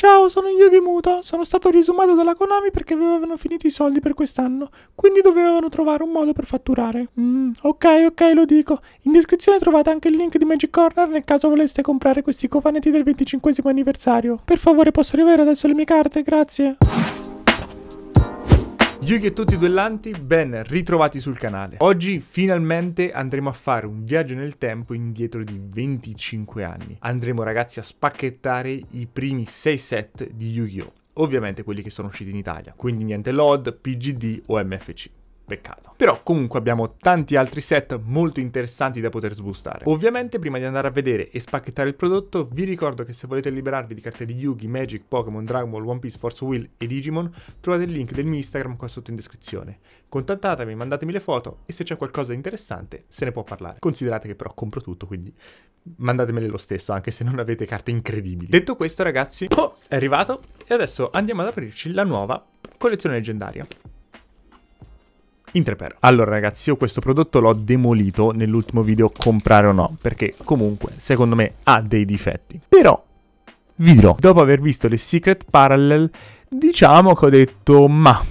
Ciao, sono Yugi Muto. Sono stato risumato dalla Konami perché avevano finito i soldi per quest'anno, quindi dovevano trovare un modo per fatturare. Mm, ok, ok, lo dico. In descrizione trovate anche il link di Magic Corner nel caso voleste comprare questi cofanetti del 25 anniversario. Per favore, posso riavere adesso le mie carte? Grazie e tutti i duellanti, ben ritrovati sul canale. Oggi finalmente andremo a fare un viaggio nel tempo indietro di 25 anni. Andremo ragazzi a spacchettare i primi 6 set di Yu-Gi-Oh! Ovviamente quelli che sono usciti in Italia, quindi niente LOD, PGD o MFC. Peccato. Però comunque abbiamo tanti altri set molto interessanti da poter sbustare. Ovviamente prima di andare a vedere e spacchettare il prodotto vi ricordo che se volete liberarvi di carte di Yugi, Magic, Pokémon, Dragon Ball, One Piece, Force Wheel e Digimon trovate il link del mio Instagram qua sotto in descrizione. Contattatemi, mandatemi le foto e se c'è qualcosa di interessante se ne può parlare. Considerate che però compro tutto quindi mandatemele lo stesso anche se non avete carte incredibili. Detto questo ragazzi, oh, è arrivato e adesso andiamo ad aprirci la nuova collezione leggendaria. Intrepero. Allora ragazzi, io questo prodotto l'ho demolito nell'ultimo video comprare o no, perché comunque secondo me ha dei difetti. Però vi dirò, dopo aver visto le Secret Parallel, diciamo che ho detto ma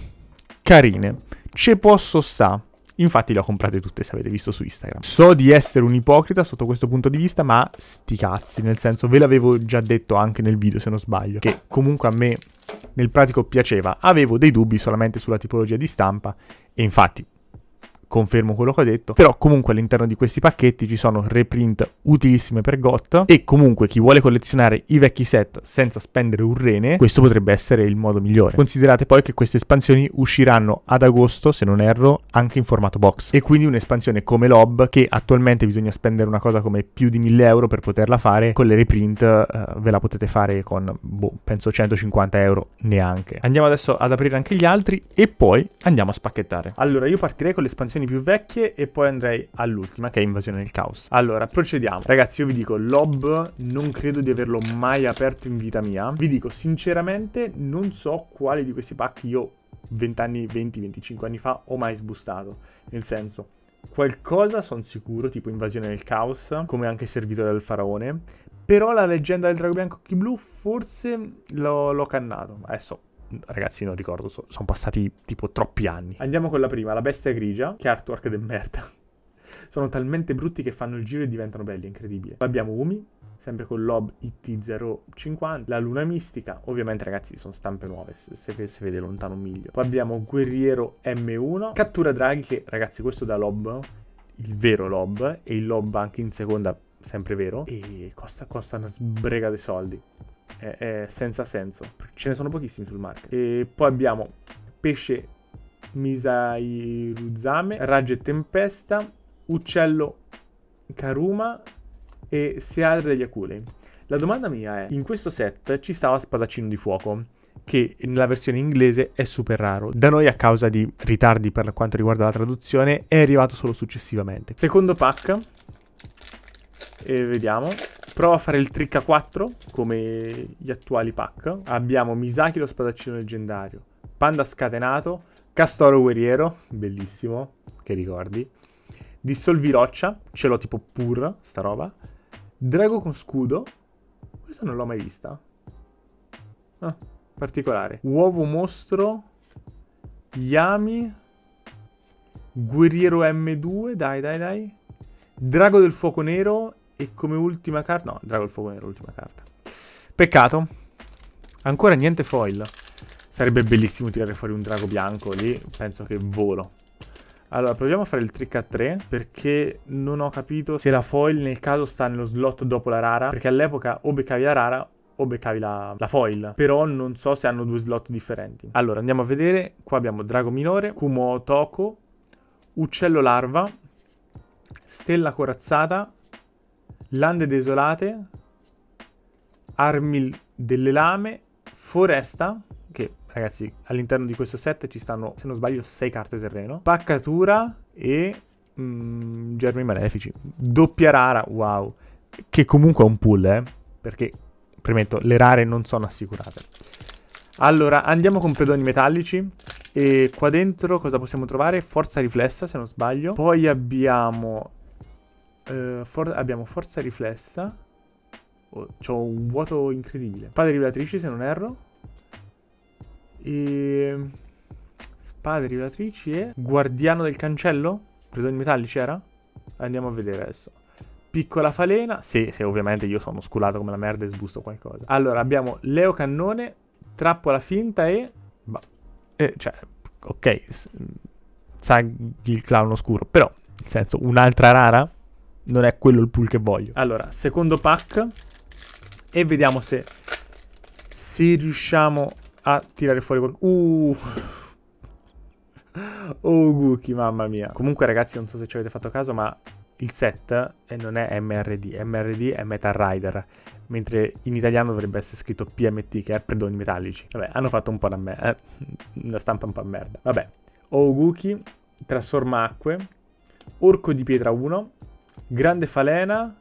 carine, ci posso sta. Infatti le ho comprate tutte, se avete visto su Instagram. So di essere un ipocrita sotto questo punto di vista, ma sti cazzi, nel senso ve l'avevo già detto anche nel video se non sbaglio, che comunque a me nel pratico piaceva. Avevo dei dubbi solamente sulla tipologia di stampa e infatti confermo quello che ho detto, però comunque all'interno di questi pacchetti ci sono reprint utilissime per GOT e comunque chi vuole collezionare i vecchi set senza spendere un rene, questo potrebbe essere il modo migliore. Considerate poi che queste espansioni usciranno ad agosto, se non erro, anche in formato box e quindi un'espansione come LOB che attualmente bisogna spendere una cosa come più di 1000 euro per poterla fare, con le reprint eh, ve la potete fare con, boh, penso 150 euro neanche. Andiamo adesso ad aprire anche gli altri e poi andiamo a spacchettare. Allora io partirei con l'espansione invasioni più vecchie e poi andrei all'ultima che è Invasione del Caos. Allora, procediamo. Ragazzi, io vi dico, l'ob non credo di averlo mai aperto in vita mia. Vi dico, sinceramente, non so quale di questi pack io 20 anni, 20, 25 anni fa ho mai sbustato. Nel senso, qualcosa sono sicuro, tipo Invasione del Caos, come anche Servitore del Faraone. Però la leggenda del drago bianco occhi blu forse l'ho cannato. Adesso ragazzi non ricordo, so, sono passati tipo troppi anni. Andiamo con la prima, la bestia grigia, che artwork del merda. Sono talmente brutti che fanno il giro e diventano belli, incredibile. Poi abbiamo Umi, sempre con l'OB IT050, la Luna Mistica, ovviamente ragazzi sono stampe nuove, se, si vede lontano meglio Poi abbiamo Guerriero M1, Cattura Draghi, che ragazzi questo da l'OB, il vero l'OB, e il l'OB anche in seconda, sempre vero, e costa, costa una sbrega dei soldi è, è senza senso. Ce ne sono pochissimi sul market. E poi abbiamo pesce misairuzame, Raggio e Tempesta, Uccello Karuma e Seadre degli Aculei. La domanda mia è, in questo set ci stava Spadaccino di Fuoco, che nella versione inglese è super raro. Da noi a causa di ritardi per quanto riguarda la traduzione è arrivato solo successivamente. Secondo pack, e vediamo, Prova a fare il trick a 4 come gli attuali pack. Abbiamo Misaki lo spadaccino leggendario, Panda scatenato, Castoro guerriero, bellissimo, che ricordi. Dissolvi roccia, ce l'ho tipo pur, sta roba. Drago con scudo, questa non l'ho mai vista. Ah, particolare. Uovo mostro, Yami, Guerriero M2, dai dai dai. Drago del fuoco nero e come ultima carta... No, Drago il Fuoco era l'ultima carta. Peccato. Ancora niente foil. Sarebbe bellissimo tirare fuori un drago bianco lì. Penso che volo. Allora, proviamo a fare il trick a 3 perché non ho capito se la foil nel caso sta nello slot dopo la rara, perché all'epoca o beccavi la rara o beccavi la, la, foil, però non so se hanno due slot differenti. Allora, andiamo a vedere, qua abbiamo Drago Minore, Kumo Toko, Uccello Larva, Stella Corazzata, Lande desolate, Armil delle lame, foresta, che ragazzi all'interno di questo set ci stanno, se non sbaglio, 6 carte terreno, paccatura e mm, germi malefici. Doppia rara, wow, che comunque è un pull, eh, perché, premetto, le rare non sono assicurate. Allora, andiamo con pedoni metallici. E qua dentro cosa possiamo trovare? Forza riflessa, se non sbaglio. Poi abbiamo eh, for- abbiamo forza riflessa. Oh, ho un vuoto incredibile. Spade rivelatrici, se non erro. E... Ehm, Spade rivelatrici e... Guardiano del cancello? Preso in metalli c'era? Andiamo a vedere adesso. Piccola falena. Sì, sì, ovviamente io sono sculato come la merda e sbusto qualcosa. Allora, abbiamo Leo Cannone, Trappola Finta e... Bah. Eh, cioè, ok, sa il clown oscuro, però, nel senso, un'altra rara? non è quello il pool che voglio. Allora, secondo pack e vediamo se, se riusciamo a tirare fuori qualcuno. Uh! Oh, Guki, mamma mia. Comunque, ragazzi, non so se ci avete fatto caso, ma il set eh, non è MRD. MRD è Metal Rider, mentre in italiano dovrebbe essere scritto PMT, che è Predoni Metallici. Vabbè, hanno fatto un po' da me, eh, una stampa un po' a merda. Vabbè, Oguki, oh, Trasforma Acque, Orco di Pietra 1, Grande falena.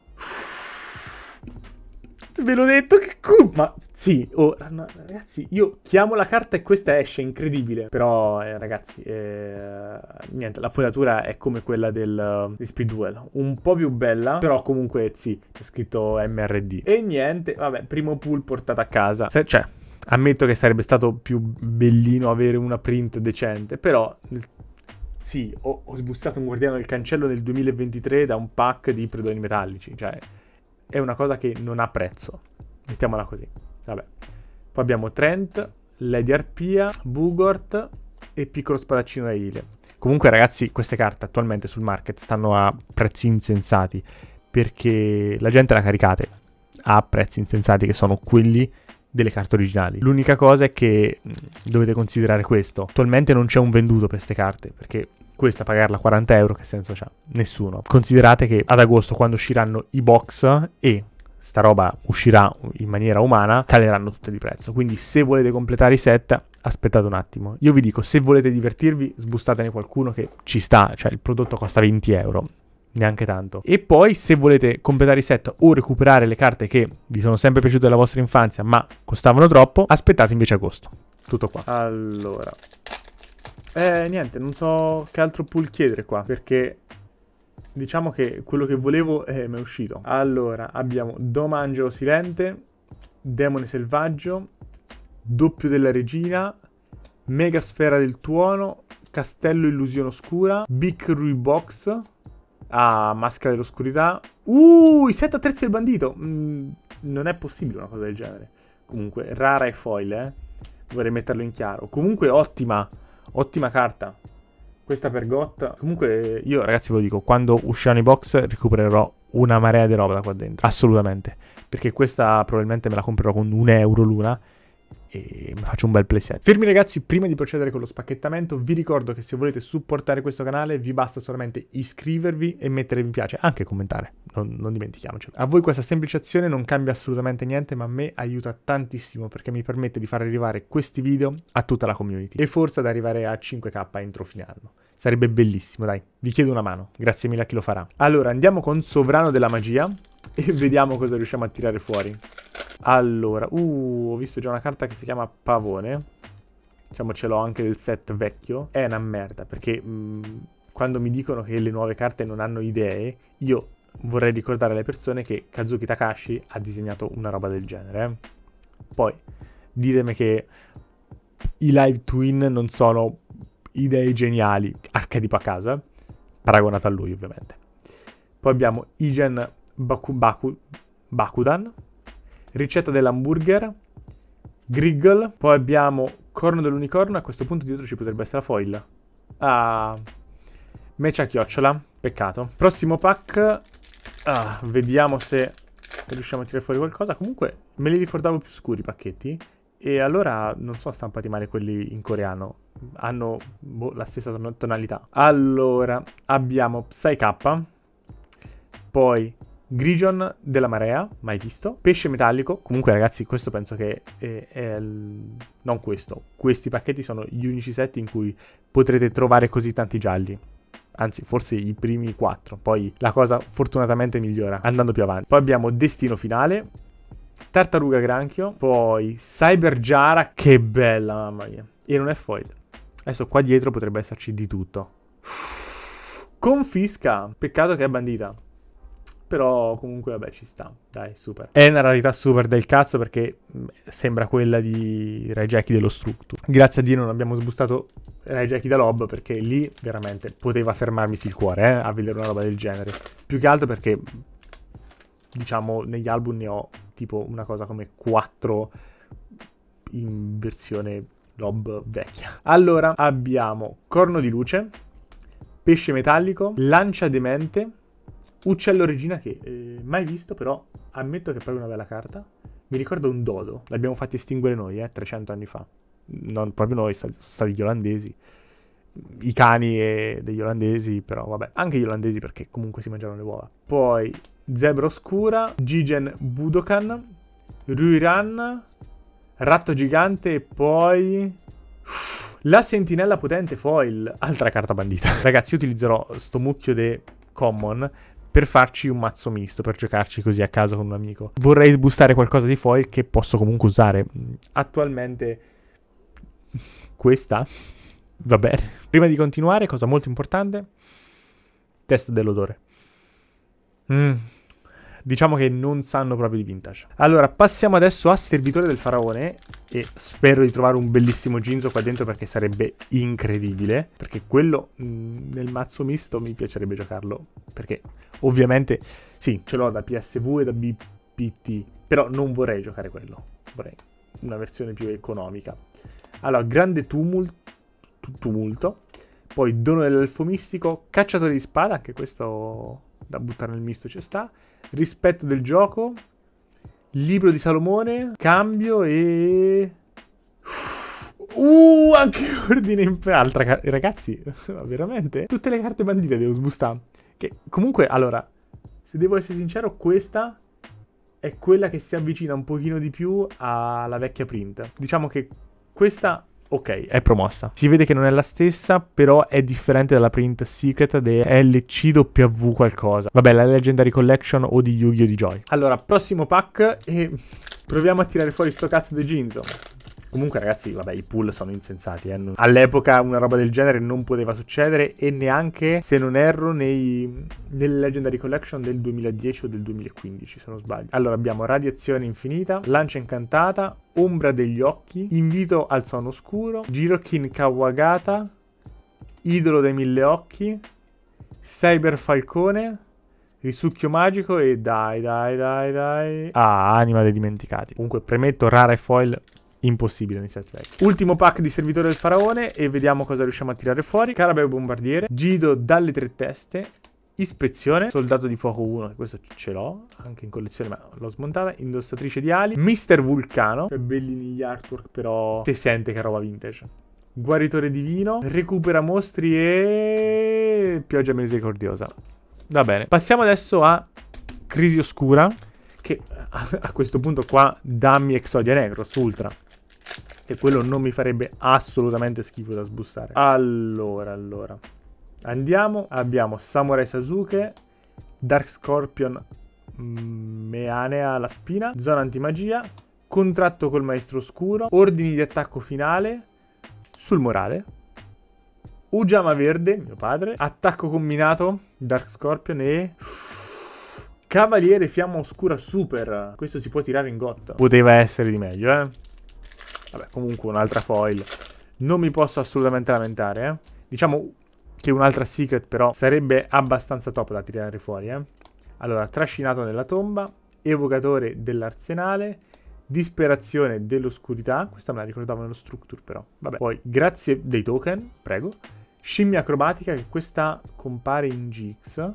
Ve l'ho detto che cu... Ma sì, oh, no, ragazzi, io chiamo la carta e questa esce, incredibile. Però, eh, ragazzi, eh, niente, la fogliatura è come quella del, di Speed Duel. Un po' più bella, però comunque sì, c'è scritto MRD. E niente, vabbè, primo pool portato a casa. Se, cioè, ammetto che sarebbe stato più bellino avere una print decente, però sì, ho, ho sbussato un guardiano del cancello nel 2023 da un pack di predoni metallici, cioè è una cosa che non ha prezzo, mettiamola così. Vabbè. Poi abbiamo Trent, Lady Arpia, Bugort e Piccolo Spadaccino da Eile. Comunque ragazzi, queste carte attualmente sul market stanno a prezzi insensati perché la gente la caricate a prezzi insensati che sono quelli delle carte originali. L'unica cosa è che mm, dovete considerare questo. Attualmente non c'è un venduto per queste carte, perché questa pagarla 40 euro che senso c'ha? Nessuno. Considerate che ad agosto quando usciranno i box e sta roba uscirà in maniera umana, caleranno tutte di prezzo. Quindi se volete completare i set, aspettate un attimo. Io vi dico, se volete divertirvi, sbustatene qualcuno che ci sta, cioè il prodotto costa 20 euro neanche tanto. E poi se volete completare i set o recuperare le carte che vi sono sempre piaciute della vostra infanzia ma costavano troppo, aspettate invece agosto. Tutto qua. Allora. Eh, niente, non so che altro pool chiedere qua, perché diciamo che quello che volevo eh, mi è uscito. Allora, abbiamo Domangelo Silente, Demone Selvaggio, Doppio della Regina, Megasfera del Tuono, Castello Illusione Oscura, Big Rui Box, Ah, maschera dell'oscurità. Uh, i 7 attrezzi del bandito. Mm, non è possibile una cosa del genere. Comunque, rara e foil, eh. Vorrei metterlo in chiaro. Comunque, ottima. Ottima carta. Questa per Gotta. Comunque, io ragazzi ve lo dico, quando usciranno i box recupererò una marea di roba da qua dentro. Assolutamente. Perché questa probabilmente me la comprerò con un euro l'una e faccio un bel playset. Fermi ragazzi, prima di procedere con lo spacchettamento vi ricordo che se volete supportare questo canale vi basta solamente iscrivervi e mettere mi piace, anche commentare, non, non dimentichiamocelo. A voi questa semplice azione non cambia assolutamente niente ma a me aiuta tantissimo perché mi permette di far arrivare questi video a tutta la community e forse ad arrivare a 5k entro fine anno. Sarebbe bellissimo, dai, vi chiedo una mano, grazie mille a chi lo farà. Allora, andiamo con Sovrano della Magia e vediamo cosa riusciamo a tirare fuori. Allora, uh, ho visto già una carta che si chiama Pavone. Diciamo ce l'ho anche del set vecchio. È una merda, perché mh, mm, quando mi dicono che le nuove carte non hanno idee, io vorrei ricordare alle persone che Kazuki Takashi ha disegnato una roba del genere. Eh. Poi, ditemi che i live twin non sono idee geniali, anche tipo a casa, eh. paragonata a lui ovviamente. Poi abbiamo Igen Baku, Baku, Bakudan, ricetta dell'hamburger, Griggle, poi abbiamo corno dell'unicorno, a questo punto dietro ci potrebbe essere la foil. Ah, meccia a chiocciola, peccato. Prossimo pack, ah, vediamo se riusciamo a tirare fuori qualcosa. Comunque me li ricordavo più scuri i pacchetti e allora non sono stampati male quelli in coreano. Hanno boh, la stessa tonalità. Allora, abbiamo Psy K, poi Grigion della marea, mai visto. Pesce metallico. Comunque, ragazzi, questo penso che è, è il... non questo. Questi pacchetti sono gli unici set in cui potrete trovare così tanti gialli. Anzi, forse i primi quattro. Poi la cosa fortunatamente migliora andando più avanti. Poi abbiamo Destino Finale, Tartaruga Granchio, poi Cyber Giara, che bella, mamma mia. E non è foil. Adesso qua dietro potrebbe esserci di tutto. Confisca, peccato che è bandita. Però comunque vabbè ci sta, dai, super. È una rarità super del cazzo perché sembra quella di Rai Jackie dello Structure. Grazie a Dio non abbiamo sbustato Rai Jackie da Lob perché lì veramente poteva fermarmi il cuore eh, a vedere una roba del genere. Più che altro perché diciamo negli album ne ho tipo una cosa come 4 in versione lob vecchia. Allora abbiamo Corno di Luce, Pesce Metallico, Lancia Demente, Uccello regina che eh, mai visto, però ammetto che è proprio una bella carta. Mi ricorda un dodo, l'abbiamo fatto estinguere noi, eh, 300 anni fa. Non proprio noi, sono stati gli olandesi. I cani degli olandesi, però vabbè, anche gli olandesi perché comunque si mangiano le uova. Poi Zebra Oscura, Gigen Budokan, Ruiran, Ratto Gigante e poi... La sentinella potente foil, altra carta bandita. Ragazzi, io utilizzerò sto mucchio di common per farci un mazzo misto, per giocarci così a casa con un amico. Vorrei bustare qualcosa di foil che posso comunque usare. Attualmente questa va bene. Prima di continuare, cosa molto importante, test dell'odore. Mmm diciamo che non sanno proprio di vintage. Allora, passiamo adesso a Servitore del Faraone e spero di trovare un bellissimo Ginzo qua dentro perché sarebbe incredibile, perché quello mh, mm, nel mazzo misto mi piacerebbe giocarlo, perché ovviamente sì, ce l'ho da PSV e da BPT, però non vorrei giocare quello, vorrei una versione più economica. Allora, grande tumult, tumulto, poi dono dell'elfo mistico, cacciatore di spada, anche questo da buttare nel misto ci sta, rispetto del gioco, libro di Salomone, cambio e... Uh, anche ordine in altra, ragazzi, veramente? Tutte le carte bandite devo sbustare. Che comunque, allora, se devo essere sincero, questa è quella che si avvicina un pochino di più alla vecchia print. Diciamo che questa Ok, è promossa. Si vede che non è la stessa, però è differente dalla print secret di LCW qualcosa. Vabbè, la Legendary Collection o di Yu-Gi-Oh! di Joy. Allora, prossimo pack e proviamo a tirare fuori sto cazzo di Jinzo. Comunque, ragazzi, vabbè, i pull sono insensati. Eh? All'epoca una roba del genere non poteva succedere e neanche, se non erro, nei, nelle Legendary Collection del 2010 o del 2015, se non sbaglio. Allora abbiamo Radiazione Infinita, Lancia Incantata, Ombra degli Occhi, Invito al Sono Oscuro, Girokin Kawagata, Idolo dei Mille Occhi, Cyber Falcone, Risucchio Magico e dai dai dai dai... Ah, Anima dei Dimenticati. Comunque premetto, rare foil impossibile nei set deck. Ultimo pack di servitore del faraone e vediamo cosa riusciamo a tirare fuori. Carabeo bombardiere, Gido dalle tre teste, Ispezione, soldato di fuoco 1, questo ce l'ho anche in collezione, ma l'ho smontata. Indossatrice di ali, Mister Vulcano, cioè bellini gli artwork, però si sente che roba vintage. Guaritore divino, recupera mostri e pioggia misericordiosa. Va bene, passiamo adesso a Crisi Oscura, che a, questo punto qua dammi Exodia Negros Ultra. E quello non mi farebbe assolutamente schifo da sbustare. Allora, allora. Andiamo. Abbiamo Samurai Sasuke, Dark Scorpion mm, Meanea la spina, Zona Antimagia, Contratto col Maestro Oscuro, Ordini di attacco finale, Sul morale, Ujama Verde, mio padre, Attacco combinato, Dark Scorpion e... Cavaliere Fiamma Oscura Super. Questo si può tirare in gotta. Poteva essere di meglio, eh. Vabbè, comunque un'altra foil. Non mi posso assolutamente lamentare, eh. Diciamo che un'altra secret però sarebbe abbastanza top da tirare fuori, eh. Allora, trascinato nella tomba, evocatore dell'arsenale, disperazione dell'oscurità, questa me la ricordavo nello structure però, vabbè. Poi, grazie dei token, prego, scimmia acrobatica che questa compare in GX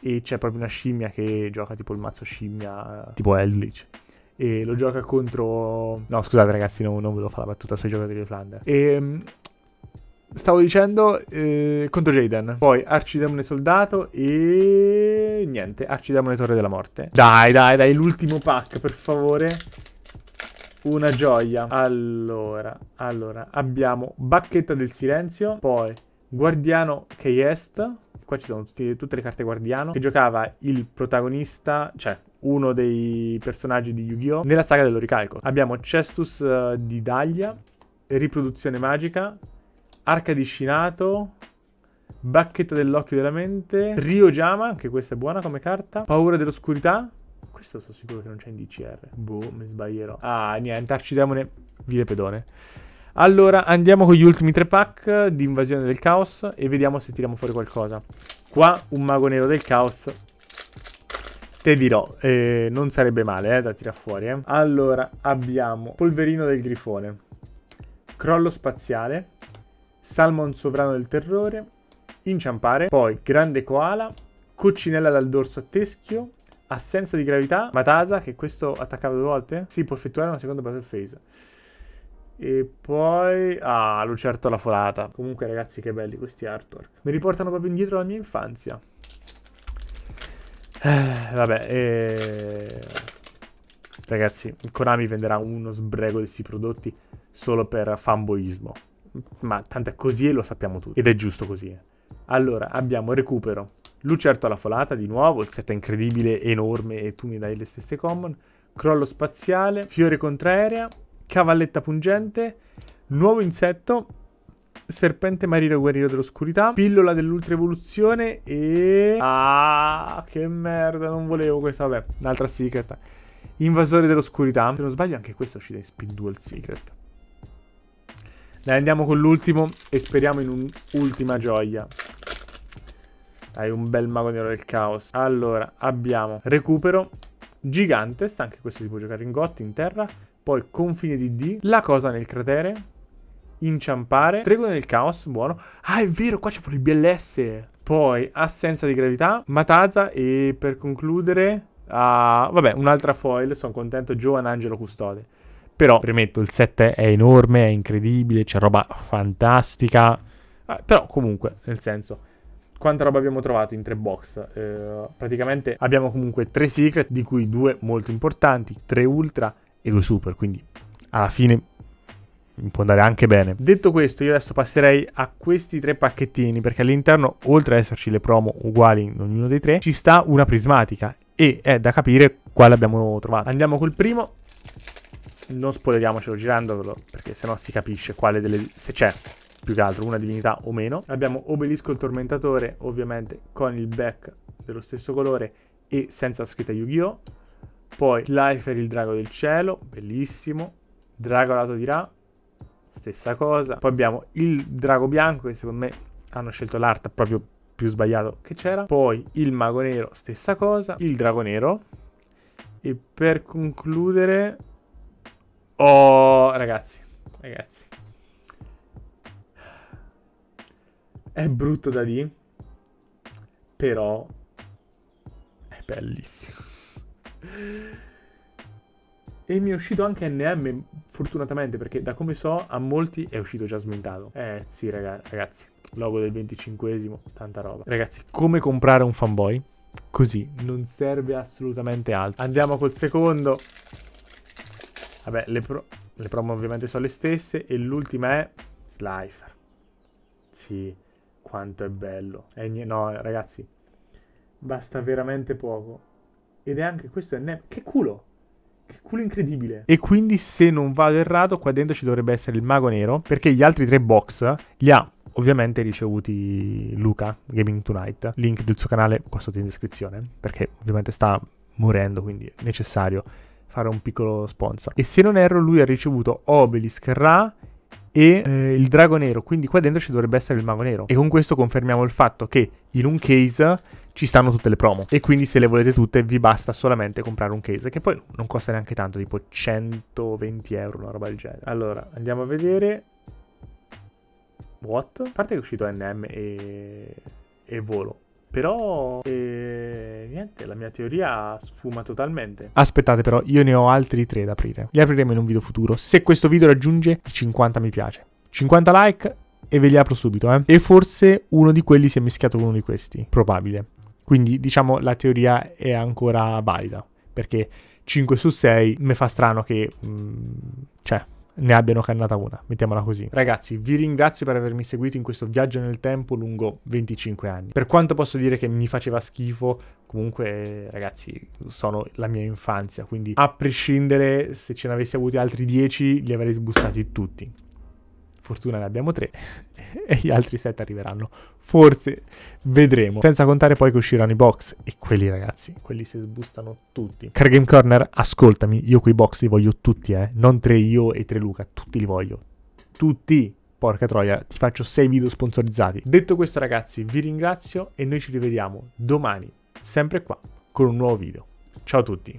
e c'è proprio una scimmia che gioca tipo il mazzo scimmia, eh, tipo Eldritch e lo gioca contro... No, scusate ragazzi, no, non ve lo fa la battuta sui giocatori di Flandre. E, mm, stavo dicendo eh, contro Jaden. Poi Arcidemone Soldato e niente, Arcidemone Torre della Morte. Dai, dai, dai, l'ultimo pack, per favore. Una gioia. Allora, allora, abbiamo Bacchetta del Silenzio, poi Guardiano Keyest. Qua ci sono tutti, tutte le carte Guardiano, che giocava il protagonista, cioè uno dei personaggi di Yu-Gi-Oh! nella saga dell'Oricalco. Abbiamo Cestus uh, di Daglia, Riproduzione Magica, Arca di Scinato, Bacchetta dell'Occhio della Mente, Rio Jama, anche questa è buona come carta, Paura dell'Oscurità, questo sono sicuro che non c'è in DCR, boh, mi sbaglierò. Ah, niente, Arcidemone, vile pedone. Allora, andiamo con gli ultimi tre pack di Invasione del Caos e vediamo se tiriamo fuori qualcosa. Qua un mago nero del caos Te dirò, eh, non sarebbe male eh, da tirare fuori. Eh. Allora, abbiamo Polverino del Grifone, Crollo Spaziale, Salmon Sovrano del Terrore, Inciampare, poi Grande Koala, Coccinella dal dorso a teschio, Assenza di gravità, Matasa, che questo attaccava due volte, si può effettuare una seconda battle phase. E poi... Ah, Lucerto alla folata. Comunque ragazzi che belli questi artwork. Mi riportano proprio indietro la mia infanzia. Eh, vabbè, eh... ragazzi, Konami venderà uno sbrego di questi prodotti solo per fanboismo. Ma tanto è così e lo sappiamo tutti. Ed è giusto così. Eh. Allora, abbiamo recupero. Lucerto alla folata, di nuovo, il set è incredibile, enorme e tu mi dai le stesse common. Crollo spaziale, fiore contraerea, cavalletta pungente, nuovo insetto Serpente marino guerriero dell'oscurità, pillola dell'ultra evoluzione e... Ah, che merda, non volevo questa, vabbè, un'altra secret. Invasore dell'oscurità, se non sbaglio anche questa uscita in Spin Dual Secret. Dai, andiamo con l'ultimo e speriamo in un'ultima gioia. Dai, un bel mago nero del caos. Allora, abbiamo recupero, Gigantes, anche questo si può giocare in GOT, in terra. Poi confine di D, la cosa nel cratere, inciampare. Tregua nel caos, buono. Ah, è vero, qua c'è pure il BLS. Poi, assenza di gravità, Mataza. e per concludere... Uh, vabbè, un'altra foil, sono contento, Giovan Angelo Custode. Però, premetto, il set è enorme, è incredibile, c'è roba fantastica. Uh, però, comunque, nel senso, quanta roba abbiamo trovato in tre box? Eh, praticamente abbiamo comunque tre secret, di cui due molto importanti, tre ultra e due super, quindi alla fine può andare anche bene. Detto questo, io adesso passerei a questi tre pacchettini perché all'interno, oltre ad esserci le promo uguali in ognuno dei tre, ci sta una prismatica e è da capire quale abbiamo trovato. Andiamo col primo. Non spoileriamocelo girandolo perché sennò si capisce quale delle se c'è più che altro una divinità o meno. Abbiamo Obelisco il tormentatore, ovviamente con il back dello stesso colore e senza scritta Yu-Gi-Oh. Poi Slifer il drago del cielo, bellissimo. Dragolato di Ra, stessa cosa. Poi abbiamo il drago bianco che secondo me hanno scelto l'art proprio più sbagliato che c'era. Poi il mago nero, stessa cosa. Il drago nero. E per concludere... Oh, ragazzi, ragazzi. È brutto da lì, però è bellissimo. E mi è uscito anche NM, fortunatamente, perché da come so a molti è uscito già smontato. Eh sì, raga, ragazzi, logo del 25esimo, tanta roba. Ragazzi, come comprare un fanboy? Così, non serve assolutamente altro. Andiamo col secondo. Vabbè, le, pro le promo ovviamente sono le stesse e l'ultima è Slifer. Sì, quanto è bello. E no, ragazzi, basta veramente poco. Ed è anche questo NM. Che culo! Che culo incredibile. E quindi, se non vado errato, qua dentro ci dovrebbe essere il mago nero. Perché gli altri tre box li ha ovviamente ricevuti Luca, Gaming Tonight. Link del suo canale qua sotto in descrizione. Perché ovviamente sta morendo, quindi è necessario fare un piccolo sponsor. E se non erro, lui ha ricevuto Obelisk, Ra e eh, il drago nero. Quindi qua dentro ci dovrebbe essere il mago nero. E con questo confermiamo il fatto che in un case ci stanno tutte le promo. E quindi se le volete tutte vi basta solamente comprare un case, che poi non costa neanche tanto, tipo 120 euro, una roba del genere. Allora, andiamo a vedere... What? A parte che è uscito NM e... e volo. Però eh, niente, la mia teoria sfuma totalmente. Aspettate però, io ne ho altri tre da aprire. Li apriremo in un video futuro. Se questo video raggiunge i 50 mi piace. 50 like e ve li apro subito, eh. E forse uno di quelli si è mischiato con uno di questi. Probabile. Quindi diciamo la teoria è ancora valida, perché 5 su 6 mi fa strano che... Mh, mm, cioè, ne abbiano cannata una, mettiamola così. Ragazzi, vi ringrazio per avermi seguito in questo viaggio nel tempo lungo 25 anni. Per quanto posso dire che mi faceva schifo, comunque ragazzi, sono la mia infanzia, quindi a prescindere se ce ne avessi avuti altri 10, li avrei sbustati tutti fortuna ne abbiamo tre e gli altri sette arriveranno. Forse vedremo. Senza contare poi che usciranno i box e quelli ragazzi, quelli si sbustano tutti. Car Game Corner, ascoltami, io quei box li voglio tutti, eh. Non tre io e tre Luca, tutti li voglio. Tutti. Porca troia, ti faccio sei video sponsorizzati. Detto questo ragazzi, vi ringrazio e noi ci rivediamo domani, sempre qua, con un nuovo video. Ciao a tutti.